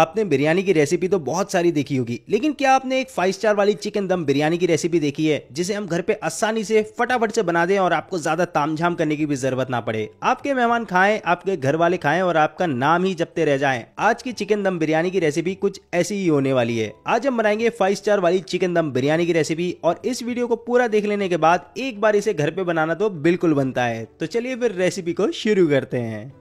आपने बिरयानी की रेसिपी तो बहुत सारी देखी होगी लेकिन क्या आपने एक फाइव स्टार वाली चिकन दम बिरयानी की रेसिपी देखी है जिसे हम घर पे आसानी से फटाफट से बना दें और आपको ज्यादा तामझाम करने की भी जरूरत ना पड़े आपके मेहमान खाएं आपके घर वाले खाएं और आपका नाम ही जपते रह जाए आज की चिकन दम बिरयानी की रेसिपी कुछ ऐसी ही होने वाली है आज हम बनाएंगे फाइव स्टार वाली चिकन दम बिरयानी की रेसिपी और इस वीडियो को पूरा देख लेने के बाद एक बार इसे घर पे बनाना तो बिल्कुल बनता है तो चलिए फिर रेसिपी को शुरू करते हैं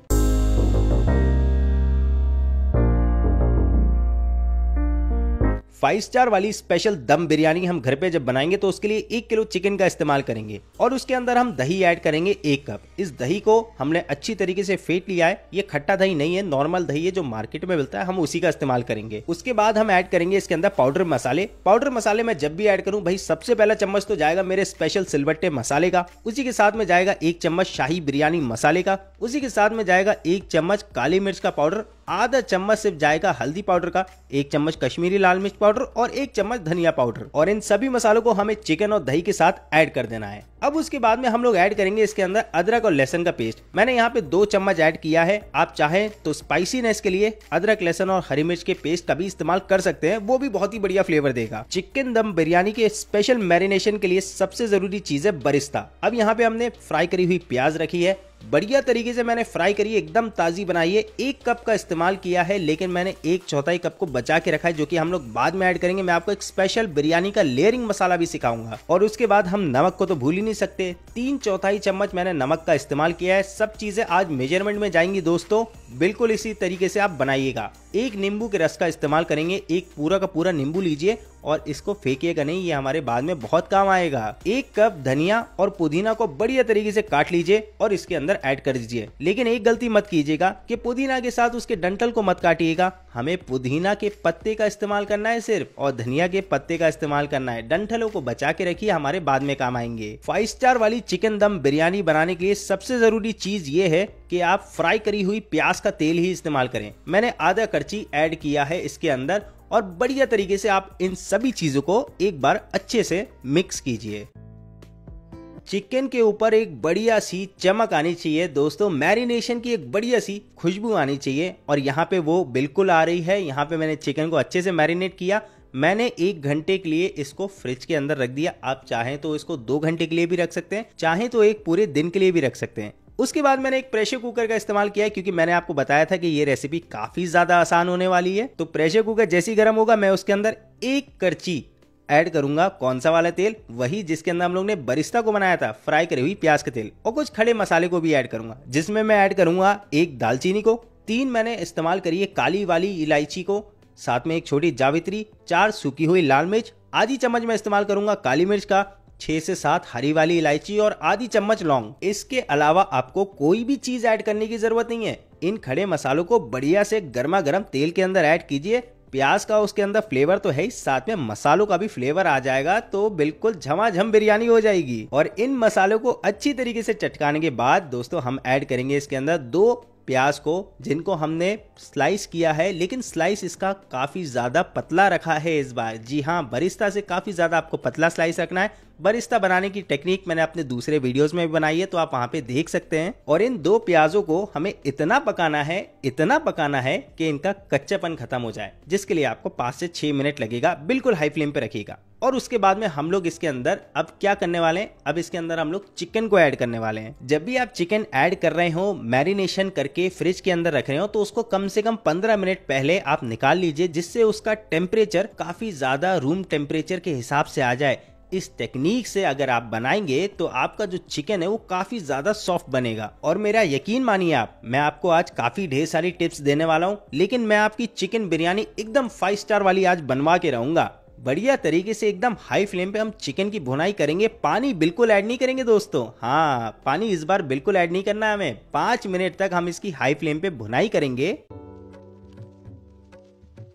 फाइव स्टार वाली स्पेशल दम बिरयानी हम घर पे जब बनाएंगे तो उसके लिए एक किलो चिकन का इस्तेमाल करेंगे और उसके अंदर हम दही ऐड करेंगे एक कप इस दही को हमने अच्छी तरीके से फेंट लिया है ये खट्टा दही नहीं है नॉर्मल दही है जो मार्केट में मिलता है हम उसी का इस्तेमाल करेंगे उसके बाद हम ऐड करेंगे इसके अंदर पाउडर मसाले पाउडर मसाले मैं जब भी ऐड करूँ भाई सबसे पहला चम्मच तो जाएगा मेरे स्पेशल सिलबट्टे मसाले का उसी के साथ में जाएगा एक चम्मच शाही बिरयानी मसाले का उसी के साथ में जाएगा एक चम्मच काली मिर्च का पाउडर आधा चम्मच सिर्फ जाएगा हल्दी पाउडर का एक चम्मच कश्मीरी लाल मिर्च पाउडर और एक चम्मच धनिया पाउडर और इन सभी मसालों को हमें चिकन और दही के साथ ऐड कर देना है अब उसके बाद में हम लोग ऐड करेंगे इसके अंदर अदरक और लहसन का पेस्ट मैंने यहाँ पे दो चम्मच ऐड किया है आप चाहें तो स्पाइसीनेस के लिए अदरक लहसन और हरी मिर्च के पेस्ट का भी इस्तेमाल कर सकते हैं वो भी बहुत ही बढ़िया फ्लेवर देगा चिकन दम बिरयानी के स्पेशल मैरिनेशन के लिए सबसे जरूरी चीज है बरिस्ता अब यहाँ पे हमने फ्राई करी हुई प्याज रखी है बढ़िया तरीके से मैंने फ्राई करी एकदम ताज़ी बनाई है एक कप का इस्तेमाल किया है लेकिन मैंने एक चौथाई कप को बचा के रखा है जो कि हम लोग बाद में ऐड करेंगे मैं आपको एक स्पेशल बिरयानी का लेयरिंग मसाला भी सिखाऊंगा और उसके बाद हम नमक को तो भूल ही नहीं सकते तीन चौथाई चम्मच मैंने नमक का इस्तेमाल किया है सब चीज़ें आज मेजरमेंट में जाएंगी दोस्तों बिल्कुल इसी तरीके से आप बनाइएगा एक नींबू के रस का इस्तेमाल करेंगे एक पूरा का पूरा नींबू लीजिए और इसको फेंकिएगा नहीं ये हमारे बाद में बहुत काम आएगा एक कप धनिया और पुदीना को बढ़िया तरीके से काट लीजिए और इसके अंदर ऐड कर दीजिए लेकिन एक गलती मत कीजिएगा कि पुदीना के साथ उसके डंटल को मत काटिएगा हमें पुदीना के पत्ते का इस्तेमाल करना है सिर्फ और धनिया के पत्ते का इस्तेमाल करना है डंठलों को बचा के रखिए हमारे बाद में काम आएंगे फाइव स्टार वाली चिकन दम बिरयानी बनाने के लिए सबसे जरूरी चीज ये है कि आप फ्राई करी हुई प्याज का तेल ही इस्तेमाल करें मैंने आधा करची ऐड किया है इसके अंदर और बढ़िया तरीके से आप इन सभी चीजों को एक बार अच्छे से मिक्स कीजिए चिकन के ऊपर एक बढ़िया सी चमक आनी चाहिए दोस्तों मैरिनेशन की एक बढ़िया सी खुशबू आनी चाहिए और यहाँ पे वो बिल्कुल आ रही है यहाँ पे मैंने चिकन को अच्छे से मैरिनेट किया मैंने एक घंटे के लिए इसको फ्रिज के अंदर रख दिया आप चाहें तो इसको दो घंटे के लिए भी रख सकते हैं चाहें तो एक पूरे दिन के लिए भी रख सकते हैं उसके बाद मैंने एक प्रेशर कुकर का इस्तेमाल किया क्योंकि मैंने आपको बताया था कि ये रेसिपी काफी ज्यादा आसान होने वाली है तो प्रेशर कुकर जैसे ही गर्म होगा मैं उसके अंदर एक करची ऐड करूंगा कौन सा वाला तेल वही जिसके अंदर हम लोग ने बरिस्ता को बनाया था फ्राई करी हुई प्याज का तेल और कुछ खड़े मसाले को भी ऐड करूंगा जिसमें मैं ऐड करूंगा एक दालचीनी को तीन मैंने इस्तेमाल करी है काली वाली इलायची को साथ में एक छोटी जावित्री चार सूखी हुई लाल मिर्च आधी चम्मच में इस्तेमाल करूंगा काली मिर्च का छह से सात हरी वाली इलायची और आधी चम्मच लौंग इसके अलावा आपको कोई भी चीज ऐड करने की जरूरत नहीं है इन खड़े मसालों को बढ़िया से गर्मा गर्म तेल के अंदर ऐड कीजिए प्याज का उसके अंदर फ्लेवर तो है ही साथ में मसालों का भी फ्लेवर आ जाएगा तो बिल्कुल झमाझम बिरयानी हो जाएगी और इन मसालों को अच्छी तरीके से चटकाने के बाद दोस्तों हम ऐड करेंगे इसके अंदर दो प्याज को जिनको हमने स्लाइस किया है लेकिन स्लाइस इसका काफ़ी ज़्यादा पतला रखा है इस बार जी हाँ बरिस्ता से काफ़ी ज़्यादा आपको पतला स्लाइस रखना है बरिस्ता बनाने की टेक्निक मैंने अपने दूसरे वीडियोस में भी बनाई है तो आप वहाँ पे देख सकते हैं और इन दो प्याजों को हमें इतना पकाना है इतना पकाना है कि इनका कच्चापन खत्म हो जाए जिसके लिए आपको पाँच से छह मिनट लगेगा बिल्कुल हाई फ्लेम पे रखिएगा और उसके बाद में हम लोग इसके अंदर अब क्या करने वाले हैं अब इसके अंदर हम लोग चिकन को ऐड करने वाले हैं जब भी आप चिकन ऐड कर रहे हो मैरिनेशन करके फ्रिज के अंदर रख रहे हो तो उसको कम से कम 15 मिनट पहले आप निकाल लीजिए जिससे उसका टेम्परेचर काफी ज्यादा रूम टेम्परेचर के हिसाब से आ जाए इस टेक्निक से अगर आप बनाएंगे तो आपका जो चिकन है वो काफ़ी ज़्यादा सॉफ्ट बनेगा और मेरा यकीन मानिए आप मैं आपको आज काफ़ी ढेर सारी टिप्स देने वाला हूँ लेकिन मैं आपकी चिकन बिरयानी एकदम फाइव स्टार वाली आज बनवा के रहूंगा बढ़िया तरीके से एकदम हाई फ्लेम पे हम चिकन की भुनाई करेंगे पानी बिल्कुल ऐड नहीं करेंगे दोस्तों हाँ पानी इस बार बिल्कुल ऐड नहीं करना है हमें पांच मिनट तक हम इसकी हाई फ्लेम पे भुनाई करेंगे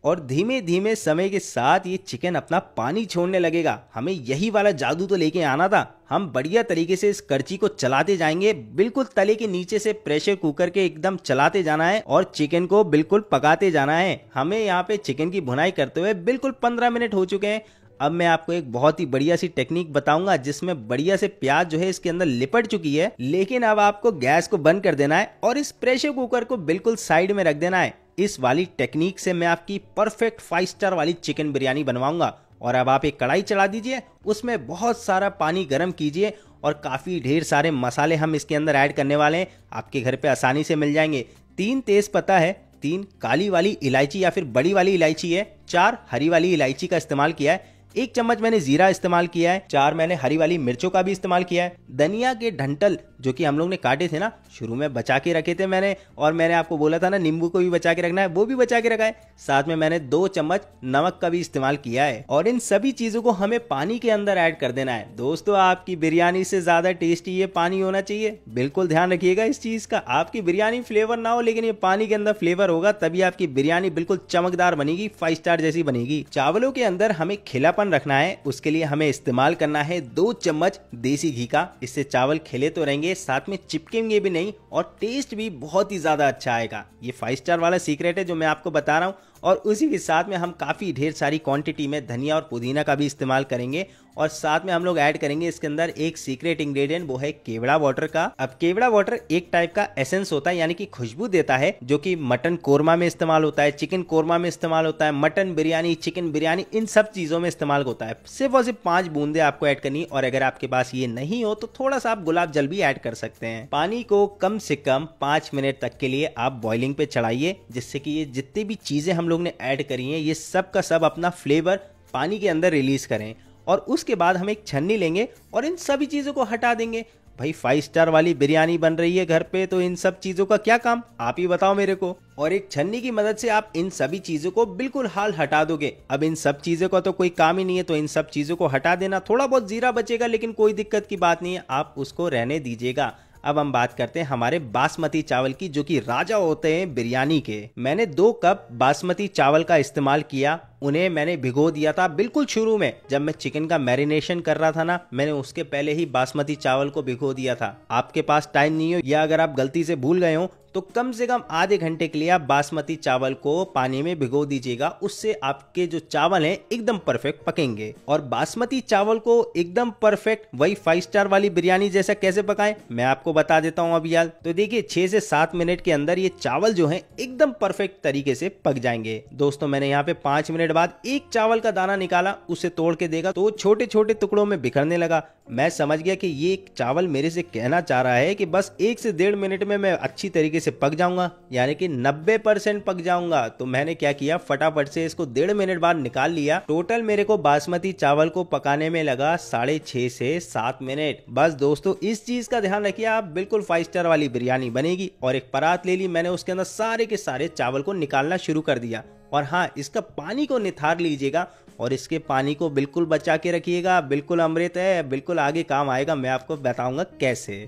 और धीमे धीमे समय के साथ ये चिकन अपना पानी छोड़ने लगेगा हमें यही वाला जादू तो लेके आना था हम बढ़िया तरीके से इस करची को चलाते जाएंगे बिल्कुल तले के नीचे से प्रेशर कुकर के एकदम चलाते जाना है और चिकन को बिल्कुल पकाते जाना है हमें यहाँ पे चिकन की भुनाई करते हुए बिल्कुल पंद्रह मिनट हो चुके हैं अब मैं आपको एक बहुत ही बढ़िया सी टेक्निक बताऊंगा जिसमें बढ़िया से प्याज जो है इसके अंदर लिपट चुकी है लेकिन अब आपको गैस को बंद कर देना है और इस प्रेशर कुकर को बिल्कुल साइड में रख देना है इस वाली टेक्निक से मैं आपकी परफेक्ट फाइव स्टार वाली चिकन बिरयानी बनवाऊंगा और अब आप एक कढ़ाई चढ़ा दीजिए उसमें बहुत सारा पानी गर्म कीजिए और काफ़ी ढेर सारे मसाले हम इसके अंदर ऐड करने वाले हैं आपके घर पे आसानी से मिल जाएंगे तीन तेज़ पता है तीन काली वाली इलायची या फिर बड़ी वाली इलायची है चार हरी वाली इलायची का इस्तेमाल किया है एक चम्मच मैंने जीरा इस्तेमाल किया है चार मैंने हरी वाली मिर्चों का भी इस्तेमाल किया है धनिया के ढंटल जो कि हम लोग ने काटे थे ना शुरू में बचा के रखे थे मैंने और मैंने आपको बोला था ना नींबू को भी बचा के रखना है वो भी बचा के रखा है साथ में मैंने दो चम्मच नमक का भी इस्तेमाल किया है और इन सभी चीजों को हमें पानी के अंदर ऐड कर देना है दोस्तों आपकी बिरयानी से ज्यादा टेस्टी ये पानी होना चाहिए बिल्कुल ध्यान रखिएगा इस चीज का आपकी बिरयानी फ्लेवर ना हो लेकिन ये पानी के अंदर फ्लेवर होगा तभी आपकी बिरयानी बिल्कुल चमकदार बनेगी फाइव स्टार जैसी बनेगी चावलों के अंदर हमें खिलापन रखना है उसके लिए हमें इस्तेमाल करना है दो चम्मच देसी घी का इससे चावल खिले तो रहेंगे आएंगे साथ में चिपकेंगे भी नहीं और टेस्ट भी बहुत ही ज़्यादा अच्छा आएगा ये फाइव स्टार वाला सीक्रेट है जो मैं आपको बता रहा हूँ और उसी के साथ में हम काफ़ी ढेर सारी क्वांटिटी में धनिया और पुदीना का भी इस्तेमाल करेंगे और साथ में हम लोग ऐड करेंगे इसके अंदर एक सीक्रेट इंग्रेडिएंट वो है केवड़ा वाटर का अब केवड़ा वाटर एक टाइप का एसेंस होता है यानी कि खुशबू देता है जो कि मटन कोरमा में इस्तेमाल होता है चिकन कोरमा में इस्तेमाल होता है मटन बिरयानी चिकन बिरयानी इन सब चीज़ों में इस्तेमाल होता है सिर्फ और सिर्फ पाँच बूंदे आपको ऐड करनी और अगर आपके पास ये नहीं हो तो थोड़ा सा आप गुलाब जल भी ऐड कर सकते हैं पानी को कम से कम पाँच मिनट तक के लिए आप बॉइलिंग पे चढ़ाइए जिससे कि ये जितनी भी चीज़ें हम लोग ने ऐड करी हैं ये सब का सब अपना फ्लेवर पानी के अंदर रिलीज़ करें और उसके बाद हम एक छन्नी लेंगे और इन सभी चीज़ों को हटा देंगे भाई फाइव स्टार वाली बिरयानी बन रही है घर पे तो इन सब चीज़ों का क्या काम आप ही बताओ मेरे को और एक छन्नी की मदद से आप इन सभी चीज़ों को बिल्कुल हाल हटा दोगे अब इन सब चीज़ों का तो कोई काम ही नहीं है तो इन सब चीज़ों को हटा देना थोड़ा बहुत जीरा बचेगा लेकिन कोई दिक्कत की बात नहीं है आप उसको रहने दीजिएगा अब हम बात करते हैं हमारे बासमती चावल की जो कि राजा होते हैं बिरयानी के मैंने दो कप बासमती चावल का इस्तेमाल किया उन्हें मैंने भिगो दिया था बिल्कुल शुरू में जब मैं चिकन का मैरिनेशन कर रहा था ना मैंने उसके पहले ही बासमती चावल को भिगो दिया था आपके पास टाइम नहीं हो या अगर आप गलती से भूल गए हो तो कम से कम आधे घंटे के लिए आप बासमती चावल को पानी में भिगो दीजिएगा उससे आपके जो चावल हैं एकदम परफेक्ट पकेंगे और बासमती चावल को एकदम परफेक्ट वही फाइव स्टार वाली बिरयानी जैसा कैसे पकाएं मैं आपको बता देता हूं अभी यार तो देखिए छह से सात मिनट के अंदर ये चावल जो है एकदम परफेक्ट तरीके से पक जाएंगे दोस्तों मैंने यहाँ पे पांच मिनट मिनट बाद एक चावल का दाना निकाला उसे तोड़ के देखा तो छोटे छोटे टुकड़ों में बिखरने लगा मैं समझ गया कि ये चावल मेरे से कहना चाह रहा है कि बस एक से डेढ़ मिनट में मैं अच्छी तरीके से पक जाऊंगा यानी कि 90 परसेंट पक जाऊंगा तो मैंने क्या किया फटाफट से इसको डेढ़ मिनट बाद निकाल लिया टोटल मेरे को बासमती चावल को पकाने में लगा साढ़े छह से सात मिनट बस दोस्तों इस चीज का ध्यान रखिए आप बिल्कुल फाइव स्टार वाली बिरयानी बनेगी और एक परात ले ली मैंने उसके अंदर सारे के सारे चावल को निकालना शुरू कर दिया और हाँ इसका पानी को निथार लीजिएगा और इसके पानी को बिल्कुल बचा के रखिएगा बिल्कुल अमृत है बिल्कुल आगे काम आएगा मैं आपको बताऊंगा कैसे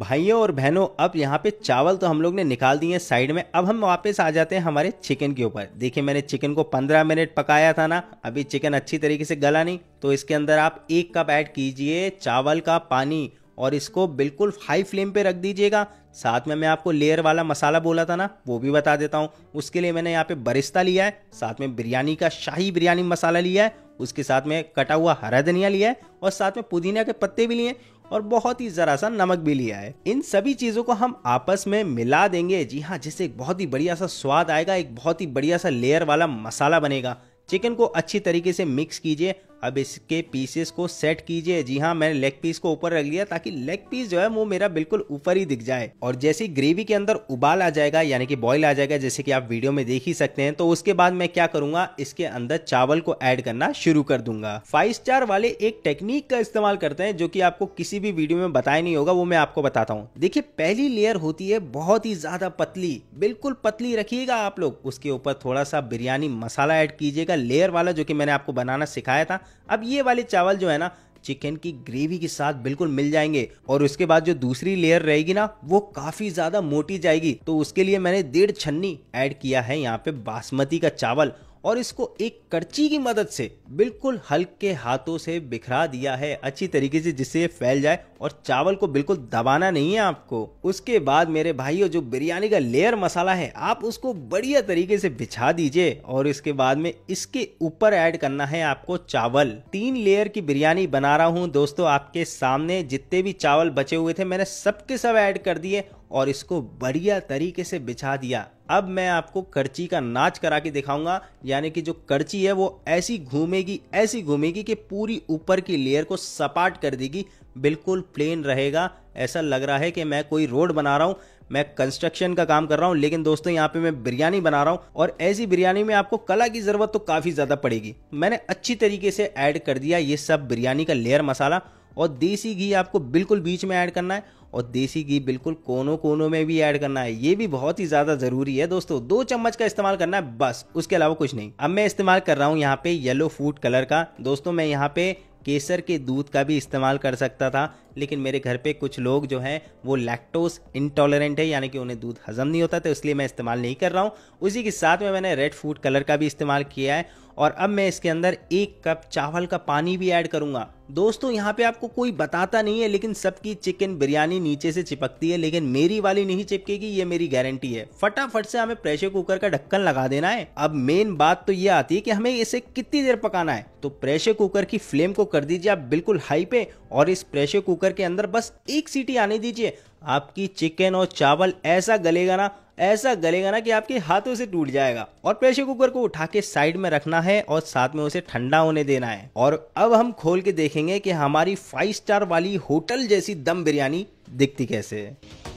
भाइयों और बहनों अब यहाँ पे चावल तो हम लोग ने निकाल दिए साइड में अब हम वापस आ जाते हैं हमारे चिकन के ऊपर देखिए मैंने चिकन को 15 मिनट पकाया था ना अभी चिकन अच्छी तरीके से गला नहीं तो इसके अंदर आप एक कप ऐड कीजिए चावल का पानी और इसको बिल्कुल हाई फ्लेम पे रख दीजिएगा साथ में मैं आपको लेयर वाला मसाला बोला था ना वो भी बता देता हूँ उसके लिए मैंने यहाँ पे बरिस्ता लिया है साथ में बिरयानी का शाही बिरयानी मसाला लिया है उसके साथ में कटा हुआ हरा धनिया लिया है और साथ में पुदीना के पत्ते भी लिए और बहुत ही ज़रा सा नमक भी लिया है इन सभी चीज़ों को हम आपस में मिला देंगे जी हाँ जिससे एक बहुत ही बढ़िया सा स्वाद आएगा एक बहुत ही बढ़िया सा लेयर वाला मसाला बनेगा चिकन को अच्छी तरीके से मिक्स कीजिए अब इसके पीसेस को सेट कीजिए जी हाँ मैंने लेग पीस को ऊपर रख लिया ताकि लेग पीस जो है वो मेरा बिल्कुल ऊपर ही दिख जाए और जैसे ग्रेवी के अंदर उबाल आ जाएगा यानी कि बॉईल आ जाएगा जैसे कि आप वीडियो में देख ही सकते हैं तो उसके बाद मैं क्या करूंगा इसके अंदर चावल को एड करना शुरू कर दूंगा फाइव स्टार वाले एक टेक्निक का इस्तेमाल करते हैं जो कि आपको किसी भी वीडियो में बताया नहीं होगा वो मैं आपको बताता हूँ देखिये पहली लेयर होती है बहुत ही ज्यादा पतली बिल्कुल पतली रखिएगा आप लोग उसके ऊपर थोड़ा सा बिरयानी मसाला एड कीजिएगा लेयर वाला जो की मैंने आपको बनाना सिखाया था अब ये वाले चावल जो है ना चिकन की ग्रेवी के साथ बिल्कुल मिल जाएंगे और उसके बाद जो दूसरी लेयर रहेगी ना वो काफी ज्यादा मोटी जाएगी तो उसके लिए मैंने डेढ़ छन्नी ऐड किया है यहाँ पे बासमती का चावल और इसको एक करची की मदद से बिल्कुल हल्के हाथों से बिखरा दिया है अच्छी तरीके से जिससे फैल जाए और चावल को बिल्कुल दबाना नहीं है आपको उसके बाद मेरे भाइयों जो बिरयानी का लेयर मसाला है आप उसको बढ़िया तरीके से बिछा दीजिए और इसके बाद में इसके ऊपर ऐड करना है आपको चावल तीन लेयर की बिरयानी बना रहा हूँ दोस्तों आपके सामने जितने भी चावल बचे हुए थे मैंने सबके सब ऐड कर दिए और इसको बढ़िया तरीके से बिछा दिया अब मैं आपको करची का नाच करा के दिखाऊंगा यानी कि जो करची है वो ऐसी घूमेगी ऐसी घूमेगी कि पूरी ऊपर की लेयर को सपाट कर देगी बिल्कुल प्लेन रहेगा ऐसा लग रहा है कि मैं कोई रोड बना रहा हूँ मैं कंस्ट्रक्शन का काम कर रहा हूँ लेकिन दोस्तों यहाँ पे मैं बिरयानी बना रहा हूँ और ऐसी बिरयानी में आपको कला की ज़रूरत तो काफ़ी ज़्यादा पड़ेगी मैंने अच्छी तरीके से ऐड कर दिया ये सब बिरयानी का लेयर मसाला और देसी घी आपको बिल्कुल बीच में ऐड करना है और देसी घी बिल्कुल कोनों कोनों में भी ऐड करना है ये भी बहुत ही ज़्यादा ज़रूरी है दोस्तों दो चम्मच का इस्तेमाल करना है बस उसके अलावा कुछ नहीं अब मैं इस्तेमाल कर रहा हूँ यहाँ पे येलो फूड कलर का दोस्तों मैं यहाँ पे केसर के दूध का भी इस्तेमाल कर सकता था लेकिन मेरे घर पे कुछ लोग जो हैं वो लैक्टोस इंटॉलरेंट है यानी कि उन्हें दूध हजम नहीं होता तो इसलिए मैं इस्तेमाल नहीं कर रहा हूँ उसी के साथ में मैंने रेड फूड कलर का भी इस्तेमाल किया है और अब मैं इसके अंदर एक कप चावल का पानी भी ऐड करूंगा दोस्तों यहाँ पे आपको कोई बताता नहीं है लेकिन सबकी चिकन बिरयानी नीचे से चिपकती है लेकिन मेरी वाली नहीं चिपकेगी ये मेरी गारंटी है फटाफट से हमें प्रेशर कुकर का ढक्कन लगा देना है अब मेन बात तो ये आती है कि हमें इसे कितनी देर पकाना है तो प्रेशर कुकर की फ्लेम को कर दीजिए आप बिल्कुल हाई पे और इस प्रेशर कुकर कुकर के अंदर बस एक सीटी आने दीजिए आपकी चिकन और चावल ऐसा गलेगा ना ऐसा गलेगा ना कि आपके हाथों से टूट जाएगा और प्रेशर कुकर को उठा के साइड में रखना है और साथ में उसे ठंडा होने देना है और अब हम खोल के देखेंगे कि हमारी फाइव स्टार वाली होटल जैसी दम बिरयानी दिखती कैसे है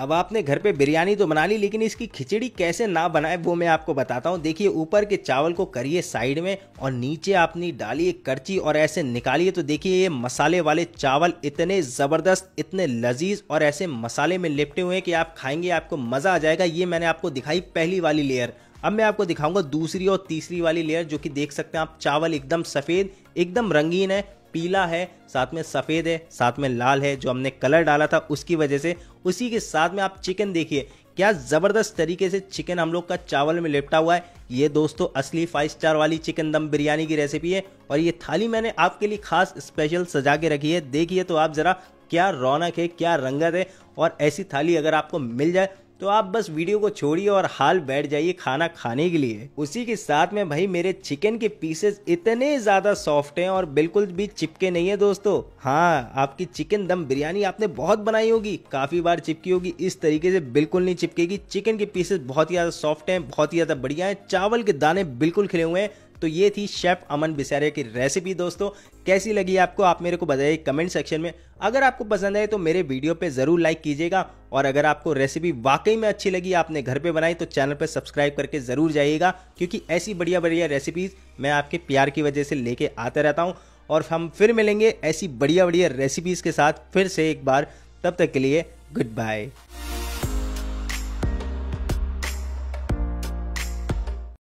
अब आपने घर पे बिरयानी तो बना ली लेकिन इसकी खिचड़ी कैसे ना बनाए वो मैं आपको बताता हूँ देखिए ऊपर के चावल को करिए साइड में और नीचे आपने डालिए करची और ऐसे निकालिए तो देखिए ये मसाले वाले चावल इतने ज़बरदस्त इतने लजीज और ऐसे मसाले में लिपटे हुए हैं कि आप खाएंगे आपको मज़ा आ जाएगा ये मैंने आपको दिखाई पहली वाली लेयर अब मैं आपको दिखाऊंगा दूसरी और तीसरी वाली लेयर जो कि देख सकते हैं आप चावल एकदम सफ़ेद एकदम रंगीन है पीला है साथ में सफ़ेद है साथ में लाल है जो हमने कलर डाला था उसकी वजह से उसी के साथ में आप चिकन देखिए क्या ज़बरदस्त तरीके से चिकन हम लोग का चावल में लिपटा हुआ है ये दोस्तों असली फाइव स्टार वाली चिकन दम बिरयानी की रेसिपी है और ये थाली मैंने आपके लिए खास स्पेशल सजा के रखी है देखिए तो आप ज़रा क्या रौनक है क्या रंगत है और ऐसी थाली अगर आपको मिल जाए तो आप बस वीडियो को छोड़िए और हाल बैठ जाइए खाना खाने के लिए उसी के साथ में भाई मेरे चिकन के पीसेस इतने ज्यादा सॉफ्ट हैं और बिल्कुल भी चिपके नहीं है दोस्तों हाँ आपकी चिकन दम बिरयानी आपने बहुत बनाई होगी काफी बार चिपकी होगी इस तरीके से बिल्कुल नहीं चिपकेगी चिकन के पीसेस बहुत ही ज्यादा सॉफ्ट है बहुत ही ज्यादा बढ़िया है चावल के दाने बिल्कुल खिले हुए हैं तो ये थी शेफ़ अमन बिसारिया की रेसिपी दोस्तों कैसी लगी आपको आप मेरे को बताइए कमेंट सेक्शन में अगर आपको पसंद आए तो मेरे वीडियो पे ज़रूर लाइक कीजिएगा और अगर आपको रेसिपी वाकई में अच्छी लगी आपने घर पे बनाई तो चैनल पे सब्सक्राइब करके ज़रूर जाइएगा क्योंकि ऐसी बढ़िया बढ़िया रेसिपीज़ मैं आपके प्यार की वजह से लेके आता रहता हूँ और हम फिर मिलेंगे ऐसी बढ़िया बढ़िया रेसिपीज़ के साथ फिर से एक बार तब तक के लिए गुड बाय